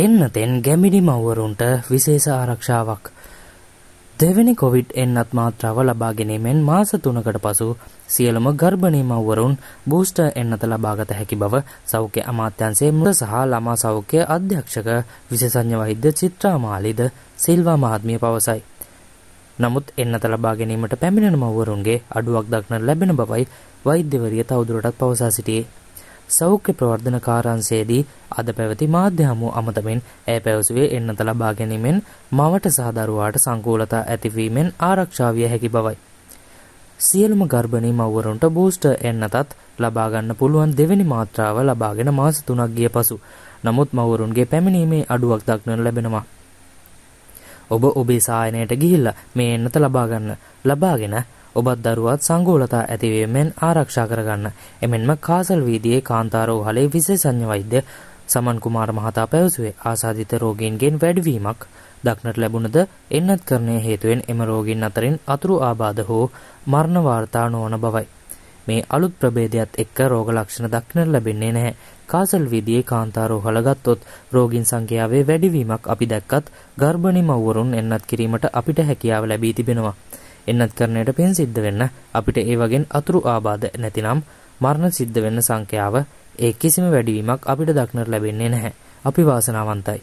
එන්නතෙන් ගැමිණි මව්වරුන්ට විශේෂ ආරක්ෂාවක් දෙවැනි කොවිඩ් එන්නත් මාත්‍රාව ලබා ගැනීමෙන් මාස තුනකට පසු සියලුම ගර්භණී මව්වරුන් බූස්ටර් එන්නත ලබාගත හැකි බව සෞඛ්‍ය අමාත්‍යංශයේ මෘත සහ ළමා සෞඛ්‍ය අධ්‍යක්ෂක විශේෂඥ වෛද්‍ය චිත්‍රා මාලිද සිල්වා මහත්මිය පවසයි. නමුත් එන්නත ලබා ගැනීමට පැමිණෙන මව්වරුන්ගේ අඩුවක් දක්නට ලැබෙන බවයි වෛද්‍යවරිය තවදුරටත් පවසා සිටියේ. සෞඛ්‍ය ප්‍රවර්ධන කාරාංශයේදී අද පැවති මාධ්‍ය හමුව අමතමින් ඇය පැවසුවේ එන්නත ලබා ගැනීමෙන් මවට සහ දරුවාට සංකූලතා ඇතිවීමෙන් ආරක්ෂා විය හැකි බවයි. සියලුම ගර්භණී මව්වරුන්ට බූස්ටර් එන්නතත් ලබා ගන්න පුළුවන් දෙවෙනි මාත්‍රාව ලබාගෙන මාස 3ක් ගිය පසු නමුත් මව්වරුන්ගේ පැමිණීමේ අඩුවක් දක්නට ලැබෙනවා. ඔබ ඔබේ සායනයට ගිහිල්ලා මේ එන්නත ලබා ගන්න. ලබාගෙන ඔබත් දරුවත් සංගෝලතා ඇතිවේ මෙන් ආරක්ෂා කරගන්න. එමෙන්ම කාසල් වීදියේ කාන්තාර ඕහලේ විශේෂඥ වෛද්‍ය සමන් කුමාර මහතා පැවසුවේ ආසාදිත රෝගීන්ගෙන් වැඩිවීමක් දක්නට ලැබුණද එන්නත් කරණය හේතුවෙන් එම රෝගීන් අතරින් අතුරු ආබාධ හෝ මරණ වාර්තා නොවන බවයි. මේ අලුත් ප්‍රභේදයත් එක්ක රෝග ලක්ෂණ දක්නට ලැබෙන්නේ නැහැ. කාසල් වීදියේ කාන්තාරෝහල ගත්තොත් රෝගීන් සංඛ්‍යාවේ වැඩිවීමක් අපි දැක්කත් ගර්භණී මව්වරුන් එන්නත් කිරීමට අපිට හැකියාව ලැබී තිබෙනවා. එන්නත් කරණයට පින් සිද්ධ වෙන්න අපිට ඒ වගෙන් අතුරු ආබාධ නැතිනම් මරණ සිද්ධ වෙන්න සංඛ්‍යාව ඒ කිසිම වැඩිවීමක් අපිට දක්නට ලැබෙන්නේ නැහැ. අපි වාසනාවන්තයි.